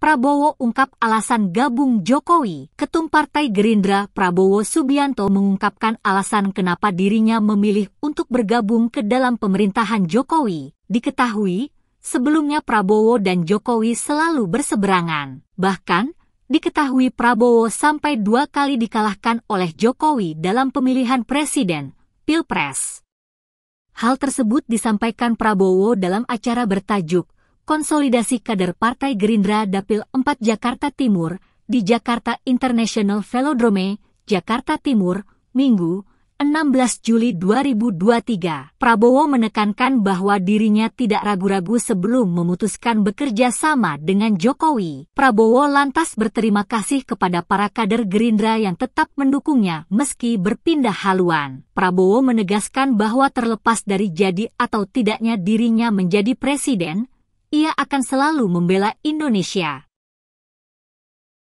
Prabowo ungkap alasan gabung Jokowi. Ketum Partai Gerindra Prabowo Subianto mengungkapkan alasan kenapa dirinya memilih untuk bergabung ke dalam pemerintahan Jokowi. Diketahui, sebelumnya Prabowo dan Jokowi selalu berseberangan. Bahkan, diketahui Prabowo sampai dua kali dikalahkan oleh Jokowi dalam pemilihan presiden, Pilpres. Hal tersebut disampaikan Prabowo dalam acara bertajuk konsolidasi kader Partai Gerindra Dapil 4 Jakarta Timur di Jakarta International Velodrome, Jakarta Timur, Minggu, 16 Juli 2023. Prabowo menekankan bahwa dirinya tidak ragu-ragu sebelum memutuskan bekerja sama dengan Jokowi. Prabowo lantas berterima kasih kepada para kader Gerindra yang tetap mendukungnya meski berpindah haluan. Prabowo menegaskan bahwa terlepas dari jadi atau tidaknya dirinya menjadi presiden, ia akan selalu membela Indonesia.